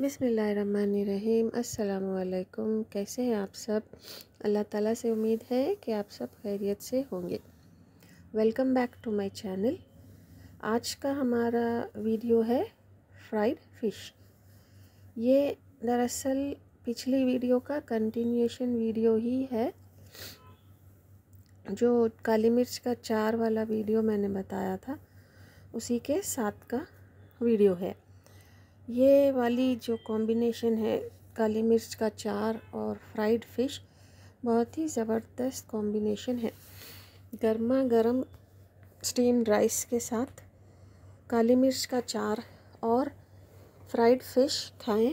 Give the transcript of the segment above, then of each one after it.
बिसमीम् अल्लाम कैसे हैं आप सब अल्लाह ताला से उम्मीद है कि आप सब खैरियत से होंगे welcome back to my channel आज का हमारा वीडियो है फ्राइड फ़िश ये दरअसल पिछली वीडियो का कंटिन्यूशन वीडियो ही है जो काली मिर्च का चार वाला वीडियो मैंने बताया था उसी के साथ का वीडियो है ये वाली जो कॉम्बिनेशन है काली मिर्च का चार और फ्राइड फ़िश बहुत ही ज़बरदस्त कॉम्बिनेशन है गर्मा गर्म स्टीम राइस के साथ काली मिर्च का चार और फ्राइड फ़िश खाएं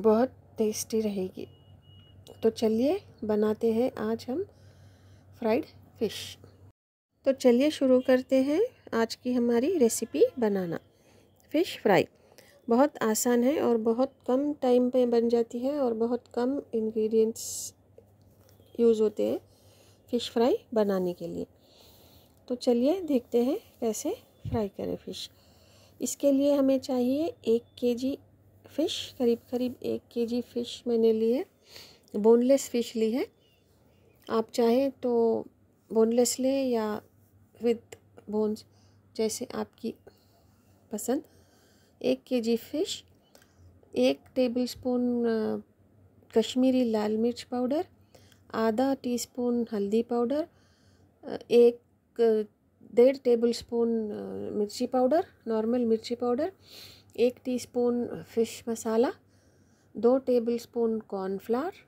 बहुत टेस्टी रहेगी तो चलिए बनाते हैं आज हम फ्राइड फ़िश तो चलिए शुरू करते हैं आज की हमारी रेसिपी बनाना फ़िश फ्राई बहुत आसान है और बहुत कम टाइम पे बन जाती है और बहुत कम इंग्रेडिएंट्स यूज़ होते हैं फ़िश फ्राई बनाने के लिए तो चलिए देखते हैं कैसे फ्राई करें फ़िश इसके लिए हमें चाहिए एक के जी फ़िश करीब करीब एक के जी फ़िश मैंने ली है बोनलेस फ़िश ली है आप चाहें तो बोनलेस लें या विद बोन्स जैसे आपकी पसंद एक के जी फ़िश एक टेबल स्पून कश्मीरी लाल मिर्च पाउडर आधा टीस्पून हल्दी पाउडर एक डेढ़ टेबल स्पून मिर्ची पाउडर नॉर्मल मिर्ची पाउडर एक टीस्पून फ़िश मसाला दो टेबल स्पून कॉर्नफ्लावर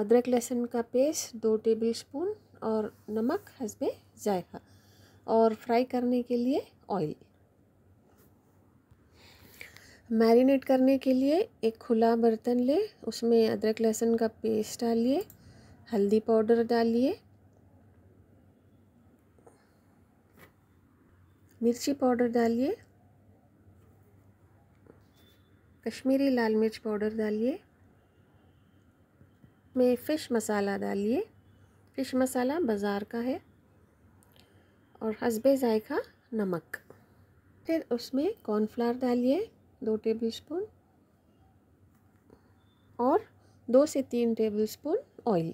अदरक लहसुन का पेस्ट दो टेबल स्पून और नमक हसबे ज़ायक़ा और फ्राई करने के लिए ऑयल मैरिनेट करने के लिए एक खुला बर्तन ले उसमें अदरक लहसुन का पेस्ट डालिए हल्दी पाउडर डालिए मिर्ची पाउडर डालिए कश्मीरी लाल मिर्च पाउडर डालिए में फ़िश मसाला डालिए फ़िश मसाला बाज़ार का है और हसबे जायका नमक फिर उसमें कॉर्नफ्लावर डालिए दो टेबल स्पून और दो से तीन टेबल स्पून ऑयल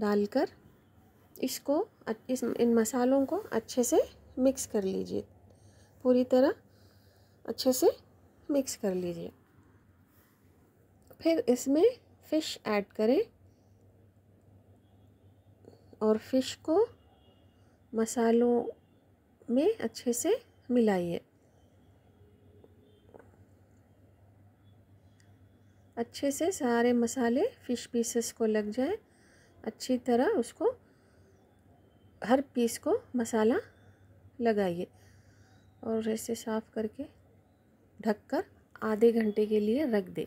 डालकर इसको इस इन मसालों को अच्छे से मिक्स कर लीजिए पूरी तरह अच्छे से मिक्स कर लीजिए फिर इसमें फ़िश ऐड करें और फ़िश को मसालों में अच्छे से मिलाइए अच्छे से सारे मसाले फ़िश पीसेस को लग जाए अच्छी तरह उसको हर पीस को मसाला लगाइए और ऐसे साफ़ करके ढककर आधे घंटे के लिए रख दे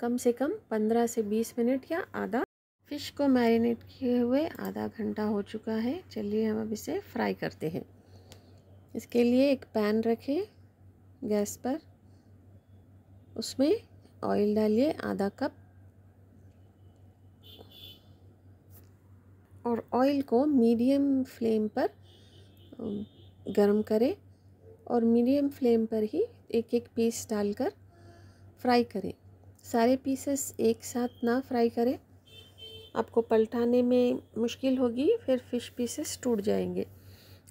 कम से कम पंद्रह से बीस मिनट या आधा फिश को मैरिनेट किए हुए आधा घंटा हो चुका है चलिए हम अब इसे फ्राई करते हैं इसके लिए एक पैन रखें गैस पर उसमें ऑयल डालिए आधा कप और ऑयल को मीडियम फ्लेम पर गरम करें और मीडियम फ्लेम पर ही एक एक पीस डालकर फ्राई करें सारे पीसेस एक साथ ना फ्राई करें आपको पलटाने में मुश्किल होगी फिर फिश पीसेस टूट जाएंगे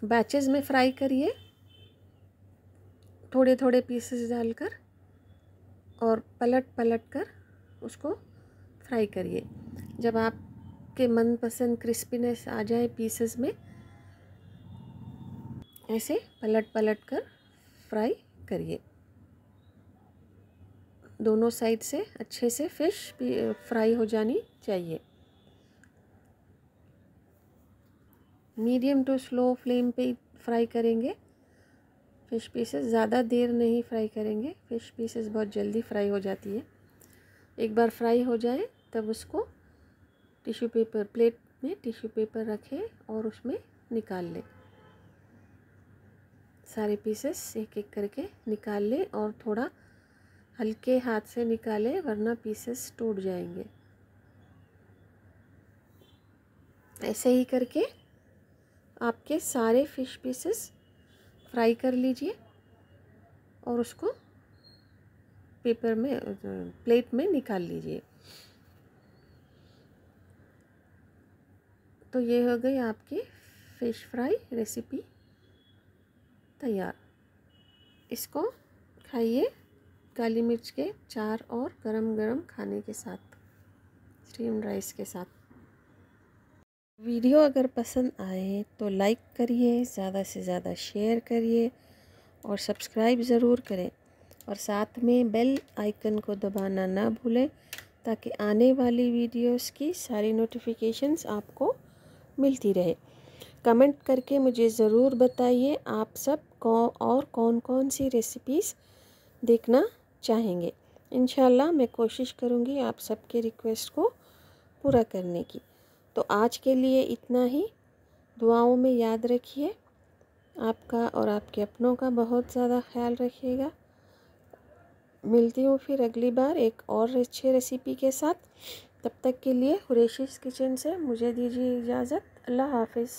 बैचेस में फ्राई करिए थोड़े थोड़े पीसेस डालकर और पलट पलट कर उसको फ्राई करिए जब आपके मनपसंद क्रिस्पीनेस आ जाए पीसेस में ऐसे पलट पलट कर फ्राई करिए दोनों साइड से अच्छे से फिश फ्राई हो जानी चाहिए मीडियम टू स्लो फ्लेम पे फ्राई करेंगे फ़िश पीसेस ज़्यादा देर नहीं फ्राई करेंगे फ़िश पीसेस बहुत जल्दी फ्राई हो जाती है एक बार फ्राई हो जाए तब उसको टिश्यू पेपर प्लेट में टिश्यू पेपर रखें और उसमें निकाल लें सारे पीसेस एक एक करके निकाल लें और थोड़ा हल्के हाथ से निकालें वरना पीसेस टूट जाएंगे ऐसे ही करके आपके सारे फिश पीसेस फ्राई कर लीजिए और उसको पेपर में प्लेट में निकाल लीजिए तो ये हो गई आपकी फ़िश फ्राई रेसिपी तैयार इसको खाइए काली मिर्च के चार और गरम गरम खाने के साथ स्टीम राइस के साथ वीडियो अगर पसंद आए तो लाइक करिए ज़्यादा से ज़्यादा शेयर करिए और सब्सक्राइब ज़रूर करें और साथ में बेल आइकन को दबाना ना भूलें ताकि आने वाली वीडियोस की सारी नोटिफिकेशंस आपको मिलती रहे कमेंट करके मुझे ज़रूर बताइए आप सब कौन और कौन कौन सी रेसिपीज़ देखना चाहेंगे इन मैं कोशिश करूँगी आप सबके रिक्वेस्ट को पूरा करने की तो आज के लिए इतना ही दुआओं में याद रखिए आपका और आपके अपनों का बहुत ज़्यादा ख्याल रखिएगा मिलती हूँ फिर अगली बार एक और अच्छे रेसिपी के साथ तब तक के लिए हुरेश किचन से मुझे दीजिए इजाज़त अल्लाह हाफिज़